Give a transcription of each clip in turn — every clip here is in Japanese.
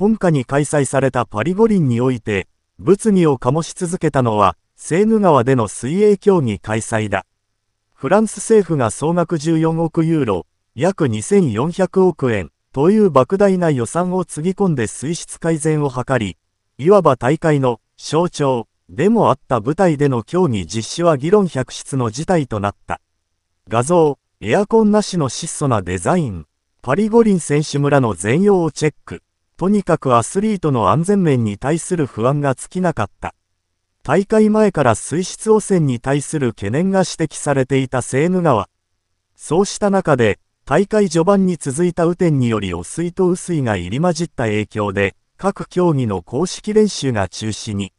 今夏に開催されたパリ五輪において、物議を醸し続けたのは、セーヌ川での水泳競技開催だ。フランス政府が総額14億ユーロ、約2400億円という莫大な予算をつぎ込んで水質改善を図り、いわば大会の象徴でもあった舞台での競技実施は議論百出の事態となった。画像、エアコンなしの質素なデザイン、パリ五輪選手村の全容をチェック。とにかくアスリートの安全面に対する不安が尽きなかった。大会前から水質汚染に対する懸念が指摘されていたセーヌ川。そうした中で、大会序盤に続いた雨天により汚水と雨水が入り混じった影響で、各競技の公式練習が中止に。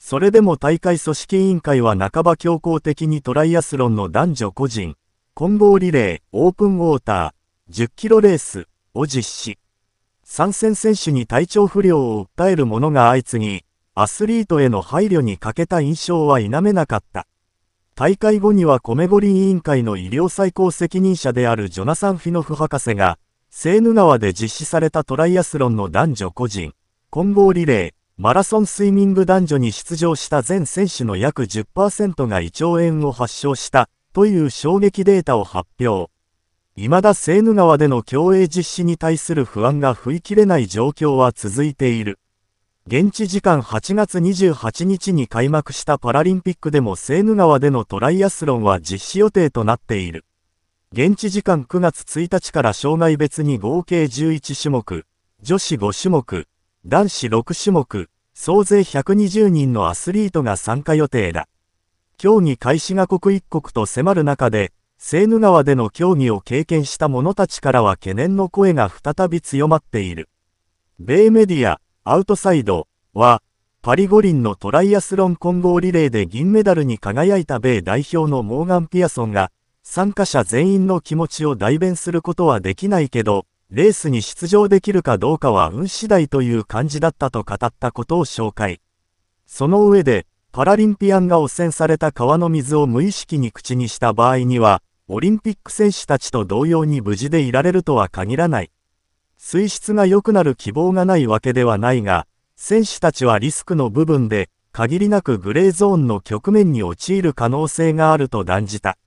それでも大会組織委員会は半ば強行的にトライアスロンの男女個人、混合リレー、オープンウォーター、10キロレースを実施。参戦選手に体調不良を訴える者が相次ぎ、アスリートへの配慮に欠けた印象は否めなかった。大会後には米五輪委員会の医療最高責任者であるジョナサン・フィノフ博士が、セーヌ川で実施されたトライアスロンの男女個人、混合リレー、マラソンスイミング男女に出場した全選手の約10%が胃腸炎を発症したという衝撃データを発表。未だセーヌ川での競泳実施に対する不安が振い切れない状況は続いている。現地時間8月28日に開幕したパラリンピックでもセーヌ川でのトライアスロンは実施予定となっている。現地時間9月1日から障害別に合計11種目、女子5種目、男子6種目、総勢120人のアスリートが参加予定だ。競技開始が刻一刻と迫る中で、セーヌ川での競技を経験した者たちからは懸念の声が再び強まっている。米メディア、アウトサイドは、パリ五輪のトライアスロン混合リレーで銀メダルに輝いた米代表のモーガン・ピアソンが、参加者全員の気持ちを代弁することはできないけど、レースに出場できるかどうかは運次第という感じだったと語ったことを紹介。その上で、パラリンピアンが汚染された川の水を無意識に口にした場合には、オリンピック選手たちと同様に無事でいられるとは限らない。水質が良くなる希望がないわけではないが、選手たちはリスクの部分で、限りなくグレーゾーンの局面に陥る可能性があると断じた。